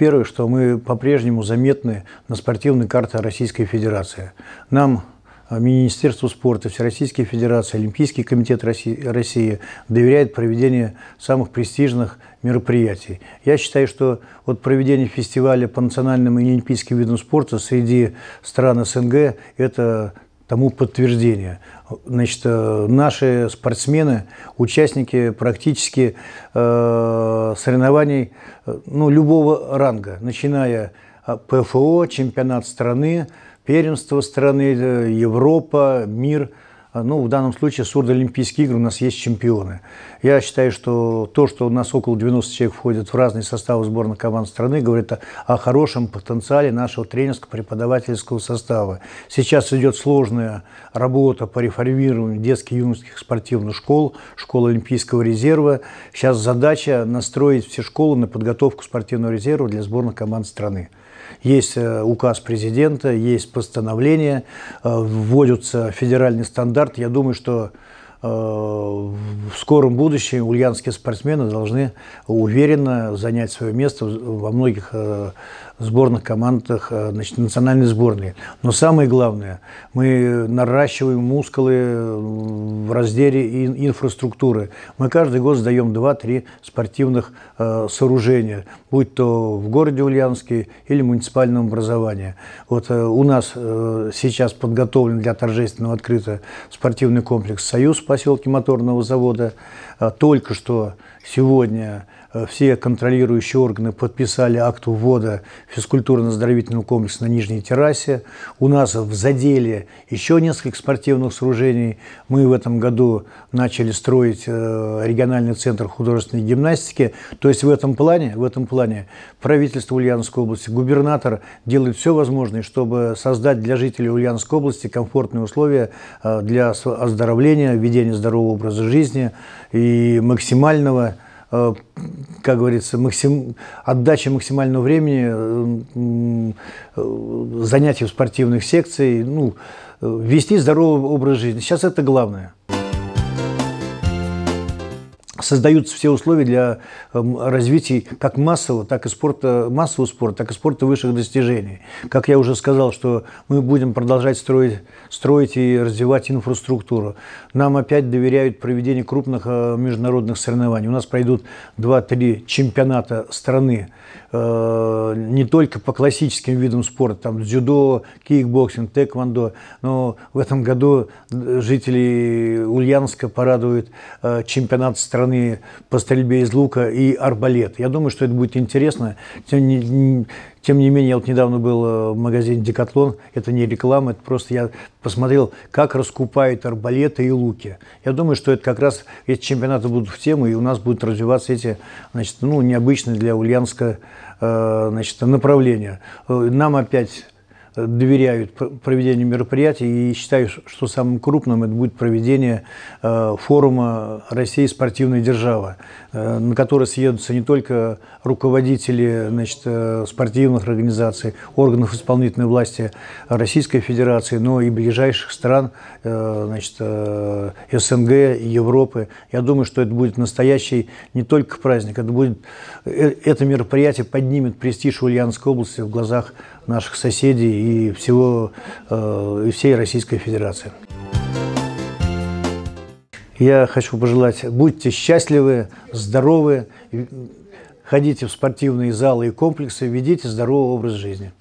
Первое, что мы по-прежнему заметны на спортивной карте Российской Федерации. Нам э, Министерство спорта, Всероссийская Федерации, Олимпийский комитет России, России доверяет проведение самых престижных мероприятий. Я считаю, что вот проведение фестиваля по национальным и олимпийским видам спорта среди стран СНГ – это тому подтверждение. Значит, э, наши спортсмены, участники практически э, соревнований э, ну, любого ранга, начиная ПФО, чемпионат страны, первенство страны, Европа, мир – а, ну, в данном случае сурдоолимпийские игры у нас есть чемпионы. Я считаю, что то, что у нас около 90 человек входят в разные составы сборных команд страны, говорит о, о хорошем потенциале нашего тренерского преподавательского состава. Сейчас идет сложная работа по реформированию детских юношеских спортивных школ, школы Олимпийского резерва. Сейчас задача настроить все школы на подготовку спортивного резерва для сборных команд страны. Есть э, указ президента, есть постановление, э, вводится федеральный стандарт. Я думаю, что э, в скором будущем ульянские спортсмены должны уверенно занять свое место во многих сборных командах э, значит, национальной сборной. Но самое главное, мы наращиваем мускулы в разделе инфраструктуры. Мы каждый год сдаем 2-3 спортивных э, сооружения, будь то в городе Ульянске или муниципальном образовании. Вот э, у нас сейчас подготовлен для торжественного открытия спортивный комплекс «Союз» в поселке моторного завода. Только что сегодня Э, все контролирующие органы подписали акт ввода физкультурно-оздоровительного комплекса на Нижней террасе. У нас в заделе еще несколько спортивных сооружений. Мы в этом году начали строить э, региональный центр художественной гимнастики. То есть в этом плане, в этом плане правительство Ульяновской области, губернатор делает все возможное, чтобы создать для жителей Ульяновской области комфортные условия э, для оздоровления, ведения здорового образа жизни и максимального Э, как говорится, максим... отдача максимального времени э, э, занятий в спортивных секциях, ну, вести здоровый образ жизни. Сейчас это главное создаются все условия для эм, развития как массового, так и спорта, массового спорта, так и спорта высших достижений. Как я уже сказал, что мы будем продолжать строить, строить и развивать инфраструктуру. Нам опять доверяют проведение крупных э, международных соревнований. У нас пройдут 2-3 чемпионата страны э, не только по классическим видам спорта, там дзюдо, кикбоксинг, тэквондо, но в этом году э, жители Ульяновска порадуют чемпионат страны стороны по стрельбе из лука и арбалет. Я думаю, что это будет интересно. Тем не, тем не менее, вот недавно был э, в магазине «Декатлон». Это не реклама, это просто я посмотрел, как раскупают арбалеты и луки. Я думаю, что это как раз эти чемпионаты будут в тему, и у нас будут развиваться эти, значит, ну, необычные для Ульянска э, значит, направления. Э, нам опять доверяют проведению мероприятий и считаю, что самым крупным это будет проведение э, форума россии спортивная держава», э, на который съедутся не только руководители значит, э, спортивных организаций, органов исполнительной власти Российской Федерации, но и ближайших стран значит, СНГ, и Европы. Я думаю, что это будет настоящий не только праздник, это будет это мероприятие поднимет престиж Ульяновской области в глазах наших соседей и, всего, э, и всей Российской Федерации. Я хочу пожелать, будьте счастливы, здоровы, ходите в спортивные залы и комплексы, ведите здоровый образ жизни.